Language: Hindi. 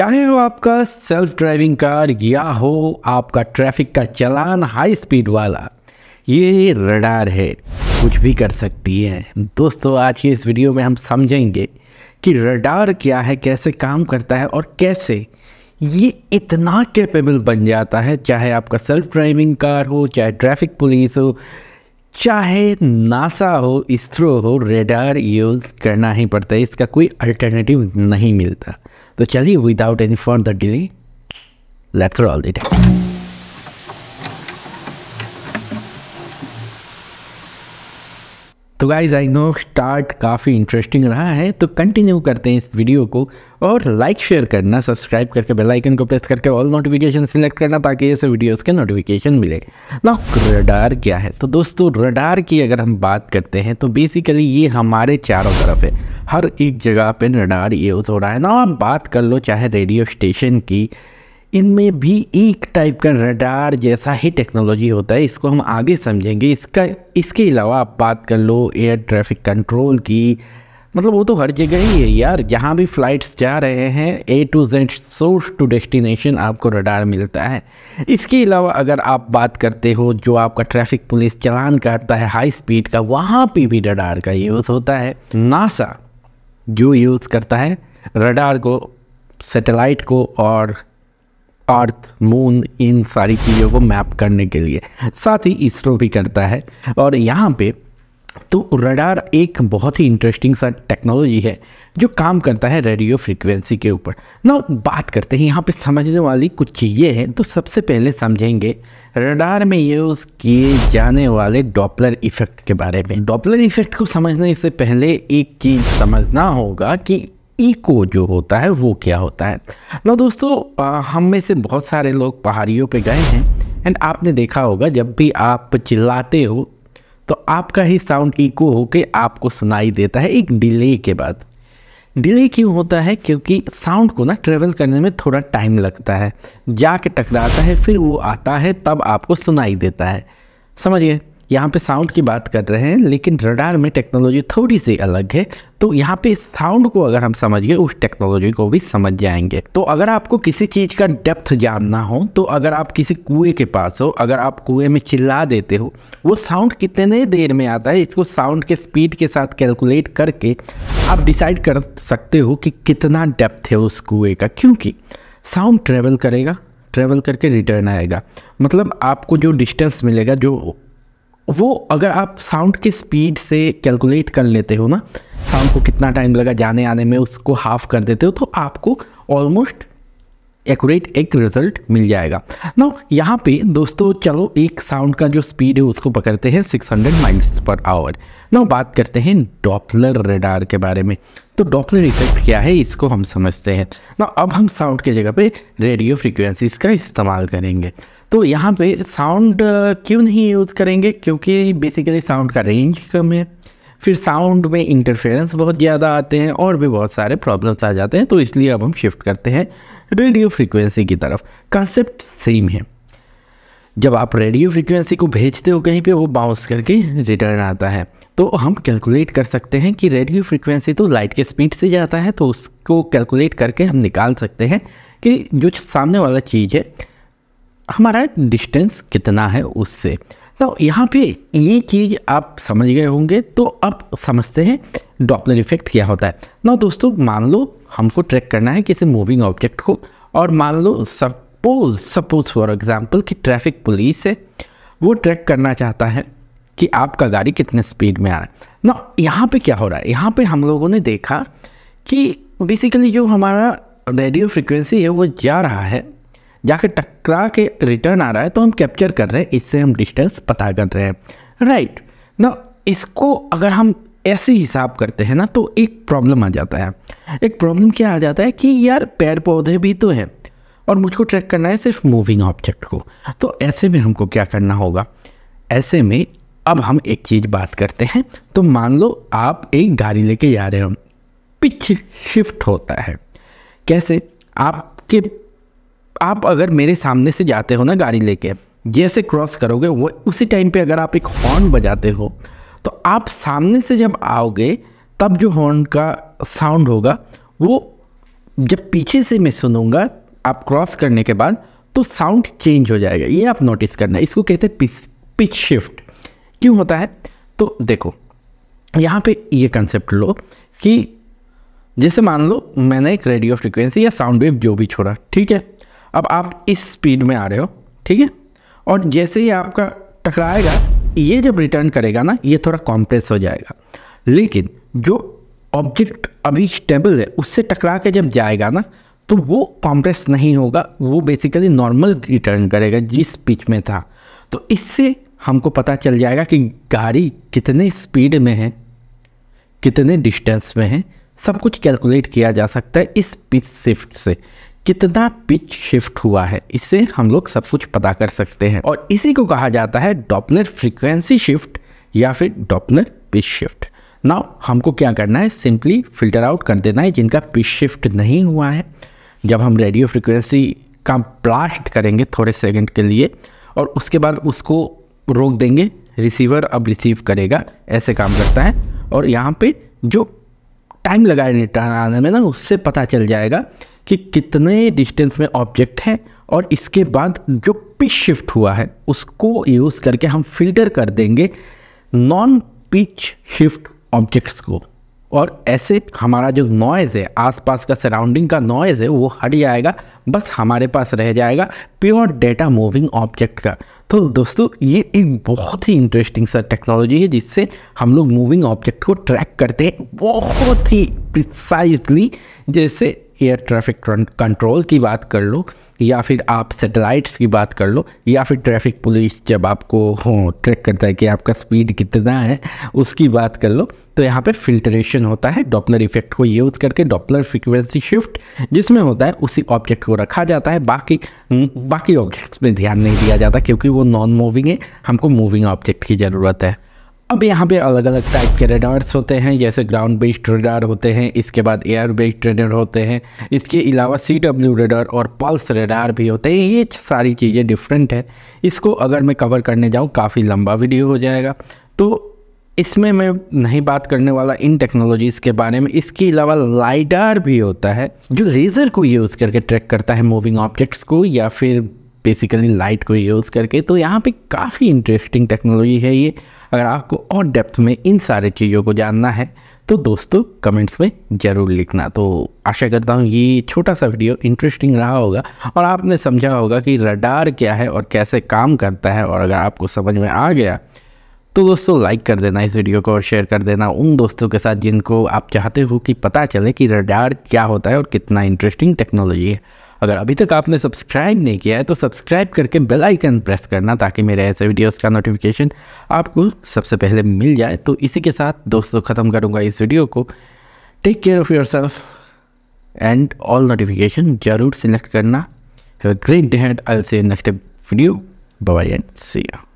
चाहे वो आपका सेल्फ ड्राइविंग कार या हो आपका ट्रैफिक का चलान हाई स्पीड वाला ये रडार है कुछ भी कर सकती है दोस्तों आज के इस वीडियो में हम समझेंगे कि रडार क्या है कैसे काम करता है और कैसे ये इतना कैपेबल बन जाता है चाहे आपका सेल्फ ड्राइविंग कार हो चाहे ट्रैफिक पुलिस हो चाहे नासा हो इसरो हो रेडार यूज़ करना ही पड़ता है इसका कोई अल्टरनेटिव नहीं मिलता So Charlie, without any further delay, let's roll the tape. तो गाइज आई नो स्टार्ट काफ़ी इंटरेस्टिंग रहा है तो कंटिन्यू करते हैं इस वीडियो को और लाइक शेयर करना सब्सक्राइब करके बेल आइकन को प्रेस करके ऑल नोटिफिकेशन सिलेक्ट करना ताकि ऐसे वीडियोस के नोटिफिकेशन मिले ना रडार क्या है तो दोस्तों रडार की अगर हम बात करते हैं तो बेसिकली ये हमारे चारों तरफ है हर एक जगह पर रडार यूज़ हो रहा है ना आप बात कर लो चाहे रेडियो स्टेशन की इनमें भी एक टाइप का रडार जैसा ही टेक्नोलॉजी होता है इसको हम आगे समझेंगे इसका इसके अलावा आप बात कर लो एयर ट्रैफिक कंट्रोल की मतलब वो तो हर जगह ही है यार जहाँ भी फ़्लाइट्स जा रहे हैं A to Z source to destination आपको रडार मिलता है इसके अलावा अगर आप बात करते हो जो आपका ट्रैफिक पुलिस चलान करता है हाई स्पीड का वहाँ पे भी रडार का यूज़ होता है नासा जो यूज़ करता है रडार को सैटेलाइट को और अर्थ मून इन सारी चीज़ों को मैप करने के लिए साथ ही इसरो भी करता है और यहाँ पे तो रडार एक बहुत ही इंटरेस्टिंग सा टेक्नोलॉजी है जो काम करता है रेडियो फ्रिक्वेंसी के ऊपर ना बात करते हैं यहाँ पे समझने वाली कुछ चीज़ें हैं तो सबसे पहले समझेंगे रडार में यूज़ किए जाने वाले डॉपलर इफ़ेक्ट के बारे में डॉपलर इफ़ेक्ट को समझने से पहले एक चीज़ समझना होगा कि ईको जो होता है वो क्या होता है ना दोस्तों आ, हम में से बहुत सारे लोग पहाड़ियों पे गए हैं एंड आपने देखा होगा जब भी आप चिल्लाते हो तो आपका ही साउंड इको होके आपको सुनाई देता है एक डिले के बाद डिले क्यों होता है क्योंकि साउंड को ना ट्रेवल करने में थोड़ा टाइम लगता है जाके टकराता है फिर वो आता है तब आपको सुनाई देता है समझिए यहाँ पे साउंड की बात कर रहे हैं लेकिन रडार में टेक्नोलॉजी थोड़ी सी अलग है तो यहाँ पे साउंड को अगर हम समझ गए उस टेक्नोलॉजी को भी समझ जाएंगे तो अगर आपको किसी चीज़ का डेप्थ जानना हो तो अगर आप किसी कुएं के पास हो अगर आप कुएं में चिल्ला देते हो वो साउंड कितने देर में आता है इसको साउंड के स्पीड के साथ कैलकुलेट करके आप डिसाइड कर सकते हो कि कितना डेप्थ है उस कुएँ का क्योंकि साउंड ट्रेवल करेगा ट्रेवल करके रिटर्न आएगा मतलब आपको जो डिस्टेंस मिलेगा जो वो अगर आप साउंड के स्पीड से कैलकुलेट कर लेते हो ना साउंड को कितना टाइम लगा जाने आने में उसको हाफ कर देते हो तो आपको ऑलमोस्ट एक्यूरेट एक रिजल्ट मिल जाएगा ना यहाँ पे दोस्तों चलो एक साउंड का जो स्पीड है उसको पकड़ते हैं 600 माइल्स पर आवर ना बात करते हैं डॉपलर रेडार के बारे में तो डॉपलर इफेक्ट क्या है इसको हम समझते हैं ना अब हम साउंड की जगह पे रेडियो फ्रिक्वेंसीज का इस्तेमाल करेंगे तो यहाँ पे साउंड uh, क्यों नहीं यूज़ करेंगे क्योंकि बेसिकली साउंड का रेंज कम है फिर साउंड में इंटरफेरेंस बहुत ज़्यादा आते हैं और भी बहुत सारे प्रॉब्लम्स आ जाते हैं तो इसलिए अब हम शिफ्ट करते हैं रेडियो फ्रिक्वेंसी की तरफ कंसेप्ट सेम है जब आप रेडियो फ्रिक्वेंसी को भेजते हो कहीं पे वो बाउंस करके रिटर्न आता है तो हम कैलकुलेट कर सकते हैं कि रेडियो फ्रिक्वेंसी तो लाइट के स्पीड से जाता है तो उसको कैलकुलेट करके हम निकाल सकते हैं कि जो सामने वाला चीज़ है हमारा डिस्टेंस कितना है उससे तो यहाँ पे ये चीज़ आप समझ गए होंगे तो अब समझते हैं डॉपलर इफेक्ट क्या होता है ना दोस्तों मान लो हमको ट्रैक करना है किसी मूविंग ऑब्जेक्ट को और मान लो सपोज सपोज फॉर एग्जांपल कि ट्रैफिक पुलिस है वो ट्रैक करना चाहता है कि आपका गाड़ी कितने स्पीड में आ रहा है ना यहाँ पे क्या हो रहा है यहाँ पे हम लोगों ने देखा कि बेसिकली जो हमारा रेडियो फ्रिक्वेंसी है वो जा रहा है जाकर टकरा के रिटर्न आ रहा है तो हम कैप्चर कर रहे हैं इससे हम डिस्टेंस पता कर रहे हैं राइट ना इसको अगर हम ऐसे हिसाब करते हैं ना तो एक प्रॉब्लम आ जाता है एक प्रॉब्लम क्या आ जाता है कि यार पेड़ पौधे भी तो हैं और मुझको ट्रैक करना है सिर्फ मूविंग ऑब्जेक्ट को तो ऐसे में हमको क्या करना होगा ऐसे में अब हम एक चीज़ बात करते हैं तो मान लो आप एक गाड़ी लेके जा रहे हो पिच शिफ्ट होता है कैसे आपके आप अगर मेरे सामने से जाते हो ना गाड़ी लेके जैसे क्रॉस करोगे वो उसी टाइम पे अगर आप एक हॉर्न बजाते हो तो आप सामने से जब आओगे तब जो हॉर्न का साउंड होगा वो जब पीछे से मैं सुनूंगा आप क्रॉस करने के बाद तो साउंड चेंज हो जाएगा ये आप नोटिस करना इसको कहते हैं पिच पिच शिफ्ट क्यों होता है तो देखो यहाँ पे ये कंसेप्ट लो कि जैसे मान लो मैंने एक रेडियो फ्रिक्वेंसी या साउंड वेव जो भी छोड़ा ठीक है अब आप इस स्पीड में आ रहे हो ठीक है और जैसे ही आपका टकराएगा ये जब रिटर्न करेगा ना ये थोड़ा कॉम्प्रेस हो जाएगा लेकिन जो ऑब्जेक्ट अभी स्टेबल है उससे टकरा के जब जाएगा ना तो वो कॉम्प्रेस नहीं होगा वो बेसिकली नॉर्मल रिटर्न करेगा जिस पिच में था तो इससे हमको पता चल जाएगा कि गाड़ी कितने स्पीड में है कितने डिस्टेंस में है सब कुछ कैलकुलेट किया जा सकता है इस पिच शिफ्ट से कितना पिच शिफ्ट हुआ है इससे हम लोग सब कुछ पता कर सकते हैं और इसी को कहा जाता है डॉपलर फ्रीक्वेंसी शिफ्ट या फिर डॉपलर पिच शिफ्ट नाउ हमको क्या करना है सिंपली फिल्टर आउट कर देना है जिनका पिच शिफ्ट नहीं हुआ है जब हम रेडियो फ्रिक्वेंसी का ब्लास्ट करेंगे थोड़े सेकेंड के लिए और उसके बाद उसको रोक देंगे रिसीवर अब रिसीव करेगा ऐसे काम करता है और यहाँ पे जो टाइम लगाए रिटर्न आने में ना उससे पता चल जाएगा कि कितने डिस्टेंस में ऑब्जेक्ट है और इसके बाद जो पिच शिफ्ट हुआ है उसको यूज़ करके हम फिल्टर कर देंगे नॉन पिच शिफ्ट ऑब्जेक्ट्स को और ऐसे हमारा जो नॉइज़ है आसपास का सराउंडिंग का नॉइज़ है वो हट जाएगा बस हमारे पास रह जाएगा प्योर डेटा मूविंग ऑब्जेक्ट का तो दोस्तों ये एक बहुत ही इंटरेस्टिंग सा टेक्नोलॉजी है जिससे हम लोग मूविंग ऑब्जेक्ट को ट्रैक करते हैं बहुत ही प्रिसाइजली जैसे एयर ट्रैफिक कंट्रोल की बात कर लो या फिर आप सेटेलाइट्स की बात कर लो या फिर ट्रैफिक पुलिस जब आपको हो ट्रैक करता है कि आपका स्पीड कितना है उसकी बात कर लो तो यहाँ पे फिल्ट्रेशन होता है डॉपलर इफेक्ट को यूज़ करके डॉपलर फ्रिक्वेंसी शिफ्ट जिसमें होता है उसी ऑब्जेक्ट को रखा जाता है बाकी हम्म, बाकी ऑब्जेक्ट्स में ध्यान नहीं दिया जाता क्योंकि वो नॉन मूविंग है हमको मूविंग ऑब्जेक्ट की ज़रूरत है अब यहाँ पे अलग अलग टाइप के रेडार्स होते हैं जैसे ग्राउंड बेस्ड रेडार होते हैं इसके बाद एयर बेस्ड रेडार होते हैं इसके अलावा सी डब्ल्यू रेडार और पल्स रेडार भी होते हैं ये सारी चीज़ें डिफरेंट है इसको अगर मैं कवर करने जाऊँ काफ़ी लंबा वीडियो हो जाएगा तो इसमें मैं नहीं बात करने वाला इन टेक्नोलॉजीज़ के बारे में इसके अलावा लाइडार भी होता है जो लेज़र को यूज़ करके ट्रैक करता है मूविंग ऑब्जेक्ट्स को या फिर बेसिकली लाइट को यूज़ करके तो यहाँ पे काफ़ी इंटरेस्टिंग टेक्नोलॉजी है ये अगर आपको और डेप्थ में इन सारे चीज़ों को जानना है तो दोस्तों कमेंट्स में ज़रूर लिखना तो आशा करता हूँ ये छोटा सा वीडियो इंटरेस्टिंग रहा होगा और आपने समझा होगा कि रडार क्या है और कैसे काम करता है और अगर आपको समझ में आ गया तो दोस्तों लाइक कर देना इस वीडियो को और शेयर कर देना उन दोस्तों के साथ जिनको आप चाहते हो कि पता चले कि रडार क्या होता है और कितना इंटरेस्टिंग टेक्नोलॉजी है अगर अभी तक आपने सब्सक्राइब नहीं किया है तो सब्सक्राइब करके बेल आइकन प्रेस करना ताकि मेरे ऐसे वीडियोस का नोटिफिकेशन आपको सबसे पहले मिल जाए तो इसी के साथ दोस्तों ख़त्म करूँगा इस वीडियो को take care of yourself and all notification जरूर सिलेक्ट करना great day ahead I see next video bye and see you